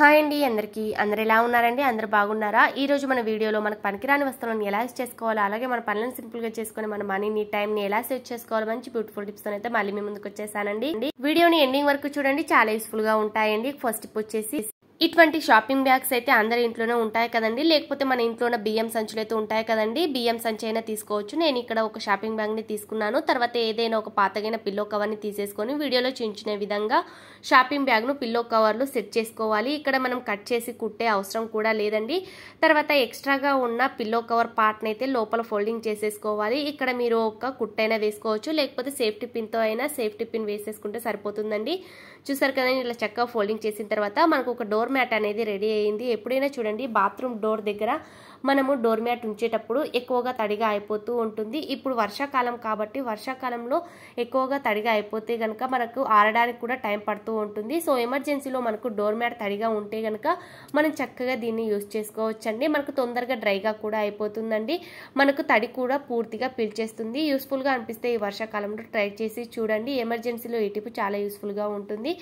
hi అండి అందరికీ అందరు ఎలా ఉన్నారండి అందరు బాగున్నారా ఈ రోజు మన వీడియోలో మనకు పనికిరాని వస్తువులను ఎలా యూజ్ చేసుకోవాలో అలాగే మన పనులను సింపుల్గా చేసుకుని మన మనీని టైంని ఎలా సేవ్ చేసుకోవాలో మంచి బ్యూటిఫుల్ టిప్స్ అయితే మళ్ళీ మీ ముందుకు వచ్చేసానండి వీడియోని ఎండింగ్ వరకు చూడండి చాలా యూస్ఫుల్గా ఉంటాయండి ఫస్ట్ టిప్ వచ్చేసి ఇటువంటి షాపింగ్ బ్యాగ్స్ అయితే అందరి ఇంట్లోనే ఉంటాయి కదండి లేకపోతే మన ఉన్న బియ్యం సంచులు అయితే ఉంటాయి కదండి బియ్యం సంచి అయినా తీసుకోవచ్చు నేను ఇక్కడ ఒక షాపింగ్ బ్యాగ్ని తీసుకున్నాను తర్వాత ఏదైనా ఒక పాతగైన పిల్లో కవర్ని తీసేసుకొని వీడియోలో చూపించిన విధంగా షాపింగ్ బ్యాగ్ను పిల్లో కవర్లు సెట్ చేసుకోవాలి ఇక్కడ మనం కట్ చేసి కుట్టే అవసరం కూడా లేదండి తర్వాత ఎక్స్ట్రాగా ఉన్న పిల్లో కవర్ పార్ట్ని అయితే లోపల ఫోల్డింగ్ చేసేసుకోవాలి ఇక్కడ మీరు ఒక కుట్టైనా వేసుకోవచ్చు లేకపోతే సేఫ్టీ పిన్తో అయినా సేఫ్టీ పిన్ వేసేసుకుంటే సరిపోతుందండి చూసారు కదండి ఇలా చక్కగా ఫోల్డింగ్ చేసిన తర్వాత మనకు ఒక డోర్ మ్యాట్ మ్యాట్ అనేది రెడీ అయ్యింది ఎప్పుడైనా చూడండి బాత్రూమ్ డోర్ దగ్గర మనము డోర్ మ్యాట్ ఉంచేటప్పుడు ఎక్కువగా తడిగా అయిపోతూ ఉంటుంది ఇప్పుడు వర్షాకాలం కాబట్టి వర్షాకాలంలో ఎక్కువగా తడిగా అయిపోతే కనుక మనకు ఆరడానికి కూడా టైం పడుతూ ఉంటుంది సో ఎమర్జెన్సీలో మనకు డోర్ మ్యాట్ తడిగా ఉంటే కనుక మనం చక్కగా దీన్ని యూజ్ చేసుకోవచ్చండి మనకు తొందరగా డ్రైగా కూడా అయిపోతుందండి మనకు తడి కూడా పూర్తిగా పిలిచేస్తుంది యూస్ఫుల్గా అనిపిస్తే ఈ వర్షాకాలంలో ట్రై చేసి చూడండి ఎమర్జెన్సీలో ఈ టిప్ చాలా యూస్ఫుల్గా ఉంటుంది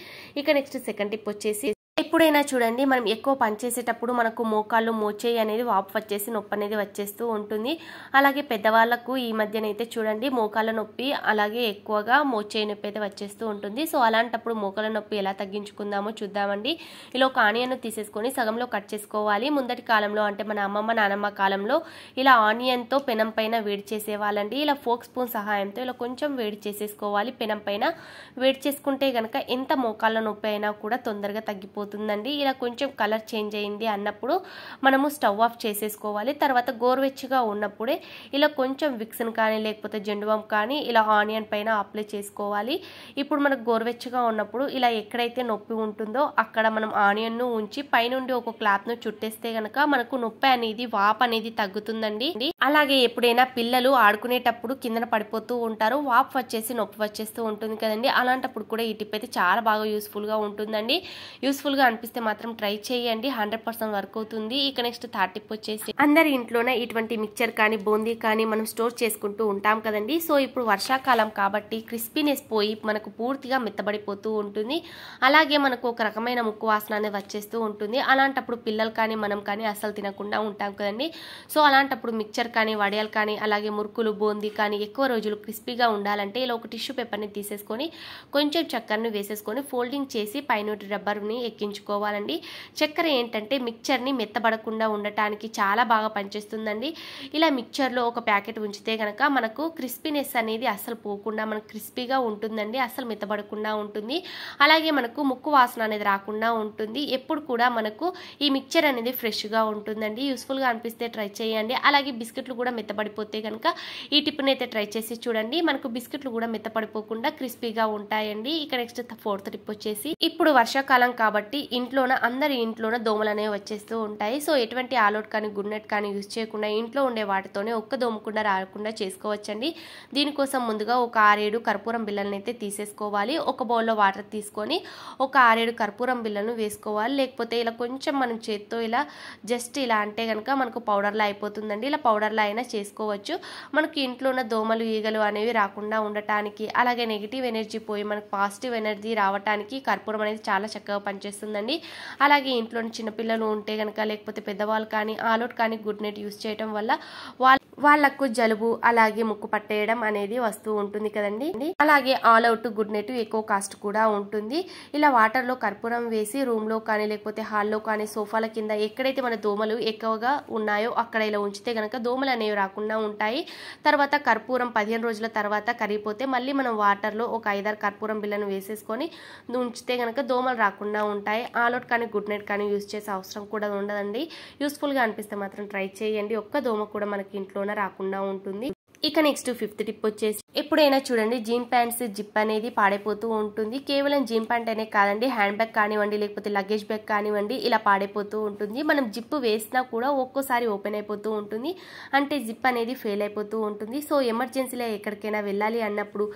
ఇక నెక్స్ట్ సెకండ్ టిప్ వచ్చేసి ఎప్పుడైనా చూడండి మనం ఎక్కువ పనిచేసేటప్పుడు మనకు మోకాళ్ళు మోచేయి అనేది వాపు వచ్చేసి నొప్పి అనేది వచ్చేస్తూ ఉంటుంది అలాగే పెద్దవాళ్ళకు ఈ మధ్యనైతే చూడండి మోకాళ్ళ నొప్పి అలాగే ఎక్కువగా మోచేయి నొప్పి అయితే వచ్చేస్తూ ఉంటుంది సో అలాంటప్పుడు మోకాళ్ళ నొప్పి ఎలా తగ్గించుకుందామో చూద్దామండి ఇలా ఒక ఆనియన్ను తీసేసుకొని సగంలో కట్ చేసుకోవాలి ముందటి కాలంలో అంటే మన అమ్మమ్మ నానమ్మ కాలంలో ఇలా ఆనియన్తో పెనం పైన వేడి చేసేవాళ్ళండి ఇలా ఫోక్ స్పూన్ సహాయంతో ఇలా కొంచెం వేడి చేసేసుకోవాలి పెనం పైన వేడి చేసుకుంటే కనుక ఎంత మోకాళ్ళ నొప్పి అయినా కూడా తొందరగా తగ్గిపోతుంది అయిపోతుందండి ఇలా కొంచెం కలర్ చేంజ్ అయింది అన్నప్పుడు మనము స్టవ్ ఆఫ్ చేసేసుకోవాలి తర్వాత గోరువెచ్చగా ఉన్నప్పుడే ఇలా కొంచెం విక్సన్ కానీ లేకపోతే జెండువం కానీ ఇలా ఆనియన్ పైన అప్లై చేసుకోవాలి ఇప్పుడు మనకు గోరువెచ్చగా ఉన్నప్పుడు ఇలా ఎక్కడైతే నొప్పి ఉంటుందో అక్కడ మనం ఆనియన్ను ఉంచి పైనుండి ఒక క్లాత్ను చుట్టేస్తే గనక మనకు నొప్పి అనేది వాప్ అనేది తగ్గుతుందండి అలాగే ఎప్పుడైనా పిల్లలు ఆడుకునేటప్పుడు కిందన పడిపోతూ ఉంటారు వాప్ వచ్చేసి నొప్పి వచ్చేస్తూ ఉంటుంది కదండి అలాంటప్పుడు కూడా ఈ టిప్ అయితే చాలా బాగా యూస్ఫుల్గా ఉంటుందండి యూస్ఫుల్ యూస్ఫుల్గా అనిపిస్తే మాత్రం ట్రై చేయండి హండ్రెడ్ పర్సెంట్ వర్క్ అవుతుంది ఇక నెక్స్ట్ థర్డ్ టిప్ వచ్చేసి అందరి ఇంట్లోనే ఇటువంటి మిక్చర్ కానీ బూందీ కానీ మనం స్టోర్ చేసుకుంటూ ఉంటాం కదండి సో ఇప్పుడు వర్షాకాలం కాబట్టి క్రిస్పీనెస్ పోయి మనకు పూర్తిగా మెత్తబడిపోతూ ఉంటుంది అలాగే మనకు ఒక రకమైన ముక్కు వాసన అనేది వచ్చేస్తూ ఉంటుంది అలాంటప్పుడు పిల్లలు కానీ మనం కానీ అసలు తినకుండా ఉంటాం కదండి సో అలాంటప్పుడు మిక్చర్ కానీ వడియాలు కానీ అలాగే మురుకులు బూందీ కానీ ఎక్కువ రోజులు క్రిస్పీగా ఉండాలంటే ఇలా ఒక టిష్యూ పేపర్ని తీసేసుకొని కొంచెం చక్కెరని వేసేసుకొని ఫోల్డింగ్ చేసి పైన రబ్బర్ని ఎక్కి ఉపయోగించుకోవాలండి చక్కెర ఏంటంటే మిక్చర్ని మెత్తబడకుండా ఉండటానికి చాలా బాగా పనిచేస్తుందండి ఇలా మిక్చర్లో ఒక ప్యాకెట్ ఉంచితే కనుక మనకు క్రిస్పీనెస్ అనేది అసలు పోకుండా మనకు క్రిస్పీగా ఉంటుందండి అస్సలు మెత్తబడకుండా ఉంటుంది అలాగే మనకు ముక్కు వాసన అనేది రాకుండా ఉంటుంది ఎప్పుడు కూడా మనకు ఈ మిక్చర్ అనేది ఫ్రెష్గా ఉంటుందండి యూస్ఫుల్గా అనిపిస్తే ట్రై చేయండి అలాగే బిస్కెట్లు కూడా మెత్తబడిపోతే కనుక ఈ టిప్ని అయితే ట్రై చేసి చూడండి మనకు బిస్కెట్లు కూడా మెత్తపడిపోకుండా క్రిస్పీగా ఉంటాయండి ఇక నెక్స్ట్ ఫోర్త్ టిప్ వచ్చేసి ఇప్పుడు వర్షాకాలం కాబట్టి కాబట్టి ఇంట్లోన అందరి ఇంట్లోన దోమలు అనేవి వచ్చేస్తూ ఉంటాయి సో ఎటువంటి ఆలోట్ కానీ గున్నెట్ కానీ యూజ్ చేయకుండా ఇంట్లో ఉండే వాటితోనే ఒక్క దోమకుండా రాకుండా చేసుకోవచ్చండి దీనికోసం ముందుగా ఒక ఆరేడు కర్పూరం బిల్లలను అయితే తీసేసుకోవాలి ఒక బౌల్లో వాటర్ తీసుకొని ఒక ఆరేడు కర్పూరం బిల్లను వేసుకోవాలి లేకపోతే ఇలా కొంచెం మనం చేత్తో ఇలా జస్ట్ ఇలా అంటే కనుక మనకు పౌడర్లా అయిపోతుందండి ఇలా పౌడర్లా అయినా చేసుకోవచ్చు మనకు ఇంట్లో ఉన్న దోమలు ఈగలు అనేవి రాకుండా ఉండటానికి అలాగే నెగిటివ్ ఎనర్జీ పోయి మనకు పాజిటివ్ ఎనర్జీ రావటానికి కర్పూరం అనేది చాలా చక్కగా పనిచేస్తుంది చేస్తుందండి అలాగే ఇంట్లో చిన్న పిల్లలు ఉంటే కనుక లేకపోతే పెద్దవాళ్ళు కానీ ఆలోట్ కానీ గుడ్ నైట్ యూస్ చేయడం వల్ల వాళ్ళ వాళ్ళకు జలుబు అలాగే ముక్కు పట్టేయడం అనేది వస్తూ ఉంటుంది కదండి అలాగే ఆల్ అవుట్ గుడ్ నైట్ ఎక్కువ కాస్ట్ కూడా ఉంటుంది ఇలా వాటర్లో కర్పూరం వేసి రూమ్లో కానీ లేకపోతే హాల్లో కానీ సోఫాల కింద ఎక్కడైతే మన దోమలు ఎక్కువగా ఉన్నాయో అక్కడ ఇలా ఉంచితే కనుక దోమలు అనేవి రాకుండా ఉంటాయి తర్వాత కర్పూరం పదిహేను రోజుల తర్వాత కరిగిపోతే మళ్ళీ మనం వాటర్లో ఒక ఐదారు కర్పూరం బిళ్ళను వేసేసుకొని ఉంచితే కనుక దోమలు రాకుండా ఉంటాయి ఉంటాయి ఆల్ అవుట్ కానీ గుడ్ నైట్ కానీ యూజ్ చేసే అవసరం కూడా ఉండదండి యూస్ఫుల్గా అనిపిస్తే మాత్రం ట్రై చేయండి ఒక్క దోమ కూడా మనకి ఇంట్లోనే రాకుండా ఉంటుంది ఇక నెక్స్ట్ ఫిఫ్త్ టిప్ వచ్చేసి ఎప్పుడైనా చూడండి జీన్ ప్యాంట్స్ జిప్ అనేది పాడైపోతూ ఉంటుంది కేవలం జీన్ ప్యాంట్ అనే కాదండి హ్యాండ్ బ్యాగ్ కానివ్వండి లేకపోతే లగేజ్ బ్యాగ్ కానివ్వండి ఇలా పాడైపోతూ ఉంటుంది మనం జిప్ వేసినా కూడా ఒక్కోసారి ఓపెన్ అయిపోతూ ఉంటుంది అంటే జిప్ అనేది ఫెయిల్ అయిపోతూ ఉంటుంది సో ఎమర్జెన్సీలో ఎక్కడికైనా వెళ్ళాలి అన్నప్పుడు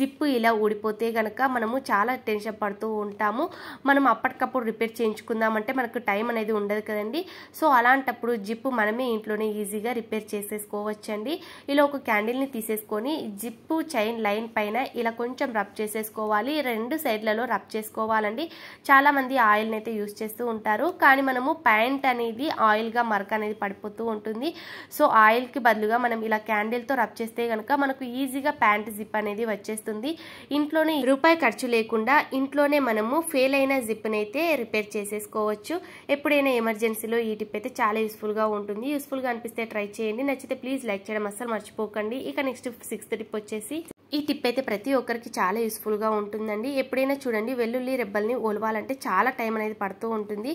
జిప్ ఇలా ఊడిపోతే కనుక మనము చాలా టెన్షన్ పడుతూ ఉంటాము మనం అప్పటికప్పుడు రిపేర్ చేయించుకుందామంటే మనకు టైం అనేది ఉండదు కదండి సో అలాంటప్పుడు జిప్ మనమే ఇంట్లోనే ఈజీగా రిపేర్ చేసేసుకోవచ్చండి ఇలా ఒక క్యాండిల్ని తీసేసుకొని జిప్ నిప్పు చైన్ లైన్ పైన ఇలా కొంచెం రబ్ చేసేసుకోవాలి రెండు సైడ్లలో రబ్ చేసుకోవాలండి చాలామంది ఆయిల్ని అయితే యూస్ చేస్తూ ఉంటారు కానీ మనము ప్యాంట్ అనేది ఆయిల్గా మరక అనేది పడిపోతూ ఉంటుంది సో ఆయిల్కి బదులుగా మనం ఇలా క్యాండిల్తో రబ్ చేస్తే కనుక మనకు ఈజీగా ప్యాంట్ జిప్ అనేది వచ్చేస్తుంది ఇంట్లోనే రూపాయి ఖర్చు లేకుండా ఇంట్లోనే మనము ఫెయిల్ అయిన జిప్ని అయితే రిపేర్ చేసేసుకోవచ్చు ఎప్పుడైనా ఎమర్జెన్సీలో ఈ టిప్ అయితే చాలా యూస్ఫుల్గా ఉంటుంది యూస్ఫుల్గా అనిపిస్తే ట్రై చేయండి నచ్చితే ప్లీజ్ లైక్ చేయడం అస్సలు మర్చిపోకండి ఇక నెక్స్ట్ సిక్స్త్ టిప్ వచ్చేసి వచ్చేసి ఈ టిప్ అయితే ప్రతి ఒక్కరికి చాలా యూస్ఫుల్గా ఉంటుందండి ఎప్పుడైనా చూడండి వెల్లుల్లి రెబ్బల్ని ఒలవాలంటే చాలా టైం అనేది పడుతూ ఉంటుంది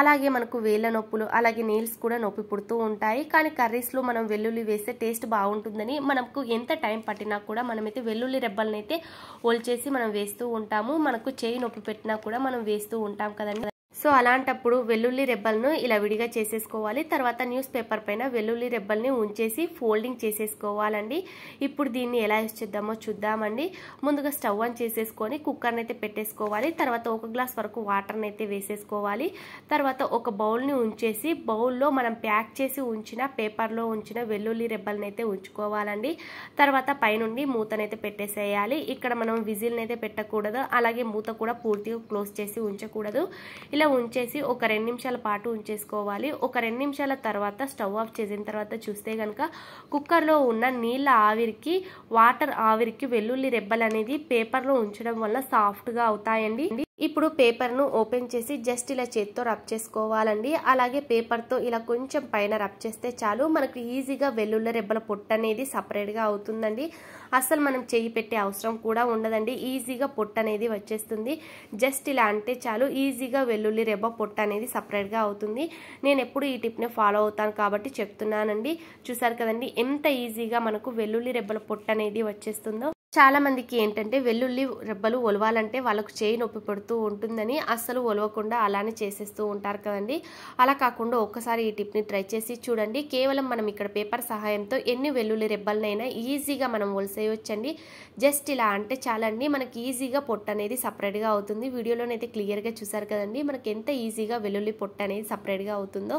అలాగే మనకు వేళ్ళ నొప్పులు అలాగే నీల్స్ కూడా నొప్పి పుడుతూ ఉంటాయి కానీ కర్రీస్లో మనం వెల్లుల్లి వేస్తే టేస్ట్ బాగుంటుందని మనకు ఎంత టైం పట్టినా కూడా మనమైతే వెల్లుల్లి రెబ్బల్ని అయితే ఒలిచేసి మనం వేస్తూ ఉంటాము మనకు చేయి నొప్పి పెట్టినా కూడా మనం వేస్తూ ఉంటాం కదండి సో అలాంటప్పుడు వెల్లుల్లి రెబ్బలను ఇలా విడిగా చేసేసుకోవాలి తర్వాత న్యూస్ పేపర్ పైన వెల్లుల్లి రెబ్బల్ని ఉంచేసి ఫోల్డింగ్ చేసేసుకోవాలండి ఇప్పుడు దీన్ని ఎలా యూస్ చేద్దామో చూద్దామండి ముందుగా స్టవ్ ఆన్ చేసేసుకొని కుక్కర్ని అయితే పెట్టేసుకోవాలి తర్వాత ఒక గ్లాస్ వరకు వాటర్ని అయితే వేసేసుకోవాలి తర్వాత ఒక బౌల్ని ఉంచేసి బౌల్లో మనం ప్యాక్ చేసి ఉంచిన పేపర్లో ఉంచిన వెల్లుల్లి రెబ్బల్ని అయితే ఉంచుకోవాలండి తర్వాత పైనుండి మూతనైతే పెట్టేసేయాలి ఇక్కడ మనం విజిల్ని అయితే పెట్టకూడదు అలాగే మూత కూడా పూర్తిగా క్లోజ్ చేసి ఉంచకూడదు ఇలా ఇలా ఉంచేసి ఒక రెండు నిమిషాల పాటు ఉంచేసుకోవాలి ఒక రెండు నిమిషాల తర్వాత స్టవ్ ఆఫ్ చేసిన తర్వాత చూస్తే కనుక కుక్కర్లో ఉన్న నీళ్ళ ఆవిరికి వాటర్ ఆవిరికి వెల్లుల్లి రెబ్బలు అనేది పేపర్లో ఉంచడం వల్ల సాఫ్ట్గా అవుతాయండి ఇప్పుడు పేపర్ను ఓపెన్ చేసి జస్ట్ ఇలా చేత్తో రబ్ చేసుకోవాలండి అలాగే పేపర్తో ఇలా కొంచెం పైన రబ్ చేస్తే చాలు మనకు ఈజీగా వెల్లుల్ల రెబ్బల పొట్టు అనేది సపరేట్గా అవుతుందండి అసలు మనం చేయి పెట్టే అవసరం కూడా ఉండదండి ఈజీగా పొట్టు అనేది వచ్చేస్తుంది జస్ట్ ఇలా అంటే చాలు ఈజీగా వెల్లుల్లి రెబ్బ పొట్టు అనేది సపరేట్గా అవుతుంది నేను ఎప్పుడు ఈ టిప్ని ఫాలో అవుతాను కాబట్టి చెప్తున్నానండి చూసారు కదండి ఎంత ఈజీగా మనకు వెల్లుల్లి రెబ్బల పొట్టు అనేది వచ్చేస్తుందో చాలామందికి ఏంటంటే వెల్లుల్లి రెబ్బలు ఒలవాలంటే వాళ్ళకు చేయి నొప్పి పడుతూ ఉంటుందని అస్సలు ఒలవకుండా అలానే చేసేస్తూ ఉంటారు కదండి అలా కాకుండా ఒక్కసారి ఈ టిప్ని ట్రై చేసి చూడండి కేవలం మనం ఇక్కడ పేపర్ సహాయంతో ఎన్ని వెల్లుల్లి రెబ్బలనైనా ఈజీగా మనం ఒలిసేయొచ్చండి జస్ట్ ఇలా అంటే చాలండి మనకి ఈజీగా పొట్టు అనేది సపరేట్గా అవుతుంది వీడియోలోనైతే క్లియర్గా చూసారు కదండి మనకి ఎంత ఈజీగా వెల్లుల్లి పొట్టు అనేది సపరేట్గా అవుతుందో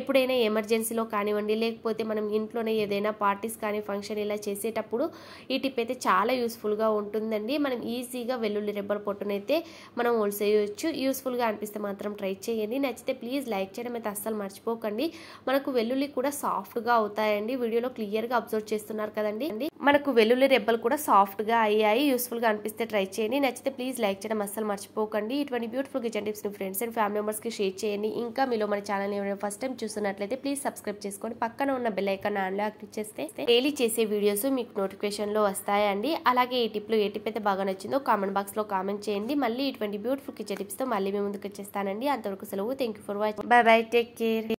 ఎప్పుడైనా ఎమర్జెన్సీలో కానివ్వండి లేకపోతే మనం ఇంట్లోనే ఏదైనా పార్టీస్ కానీ ఫంక్షన్ ఇలా చేసేటప్పుడు ఈ టిప్ అయితే చాలా చాలా యూస్ఫుల్గా ఉంటుందండి మనం ఈజీగా వెల్లుల్లి రెబ్బల పొట్టునైతే మనం హోల్సేయచ్చు యూస్ఫుల్గా అనిపిస్తే మాత్రం ట్రై చేయండి నచ్చితే ప్లీజ్ లైక్ చేయడం అయితే అస్సలు మర్చిపోకండి మనకు వెల్లుల్లి కూడా సాఫ్ట్గా అవుతాయండి వీడియోలో క్లియర్గా అబ్జర్వ్ చేస్తున్నారు కదండి మనకు వెల్లుల్లి రెబ్బలు కూడా సాఫ్ట్గా అయ్యాయి యూస్ఫుల్గా అనిపిస్తే ట్రై చేయండి నచ్చితే ప్లీజ్ లైక్ చేయడం అస్సలు మర్చిపోకండి ఇటువంటి బ్యూటిఫుల్ కిచెన్ టిప్స్ని ఫ్రెండ్స్ అండ్ ఫ్యామిలీ మెంబర్స్కి షేర్ చేయండి ఇంకా మీలో మన ఛానల్ ఏమైనా ఫస్ట్ టైం చూస్తున్నట్లయితే ప్లీజ్ సబ్స్క్రైబ్ చేసుకొని పక్కన ఉన్న బెల్ ఐకాన్ ఆన్లో యాక్టివ్ చేస్తే డైలీ చేసే వీడియోస్ మీకు నోటిఫికేషన్లో వస్తాయండి అలాగే ఈ టిప్లు ఏ టిప్ అయితే బాగా నచ్చిందో కామెంట్ బాక్స్లో కామెంట్ చేయండి మళ్ళీ ఇటువంటి బ్యూటిఫుల్ కిచెన్ టిప్స్తో మళ్ళీ మేము ముందుకు వచ్చేస్తానండి అంతవరకు సెలవు thank for watching bye bye take care